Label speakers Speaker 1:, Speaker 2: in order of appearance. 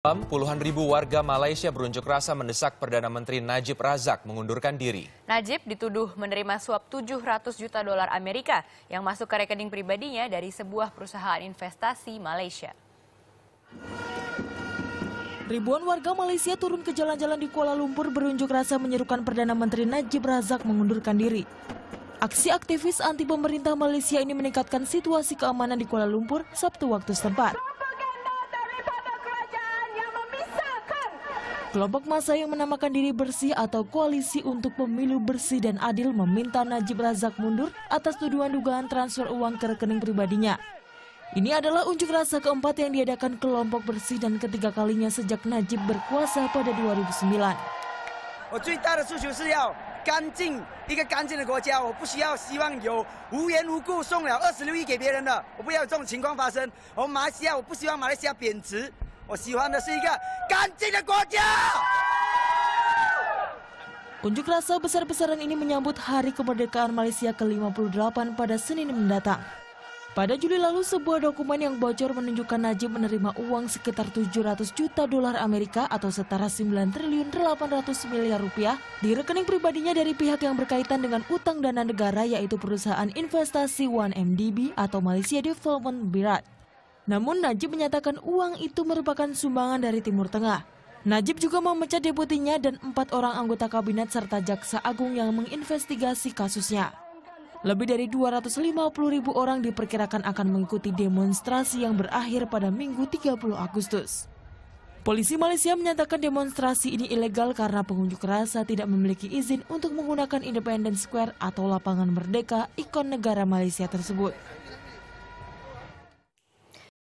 Speaker 1: puluhan ribu warga Malaysia berunjuk rasa mendesak Perdana Menteri Najib Razak mengundurkan diri.
Speaker 2: Najib dituduh menerima suap 700 juta dolar Amerika yang masuk ke rekening pribadinya dari sebuah perusahaan investasi Malaysia.
Speaker 1: Ribuan warga Malaysia turun ke jalan-jalan di Kuala Lumpur berunjuk rasa menyerukan Perdana Menteri Najib Razak mengundurkan diri. Aksi aktivis anti pemerintah Malaysia ini meningkatkan situasi keamanan di Kuala Lumpur Sabtu waktu setempat. Kelompok massa yang menamakan diri bersih atau koalisi untuk pemilu bersih dan adil meminta Najib Razak mundur atas tuduhan dugaan transfer uang ke rekening pribadinya. Ini adalah unjuk rasa keempat yang diadakan kelompok bersih dan ketiga kalinya sejak Najib berkuasa pada 2009.
Speaker 3: 我喜欢的是一个干净的国家。
Speaker 1: Unjuk rasa besar-besaran ini menyambut Hari Kemerdekaan Malaysia ke-58 pada Senin mendatang. Pada Juli lalu, sebuah dokumen yang bocor menunjukkan Najib menerima uang sekitar 700 juta dolar Amerika atau setara 9 triliun 800 miliar rupiah di rekening pribadinya dari pihak yang berkaitan dengan utang dana negara yaitu perusahaan investasi 1MDB atau Malaysia Development Bureau. Namun Najib menyatakan uang itu merupakan sumbangan dari Timur Tengah. Najib juga memecat deputinya dan empat orang anggota kabinet serta jaksa agung yang menginvestigasi kasusnya. Lebih dari 250 ribu orang diperkirakan akan mengikuti demonstrasi yang berakhir pada Minggu 30 Agustus. Polisi Malaysia menyatakan demonstrasi ini ilegal karena pengunjuk rasa tidak memiliki izin untuk menggunakan Independence Square atau lapangan merdeka ikon negara Malaysia tersebut.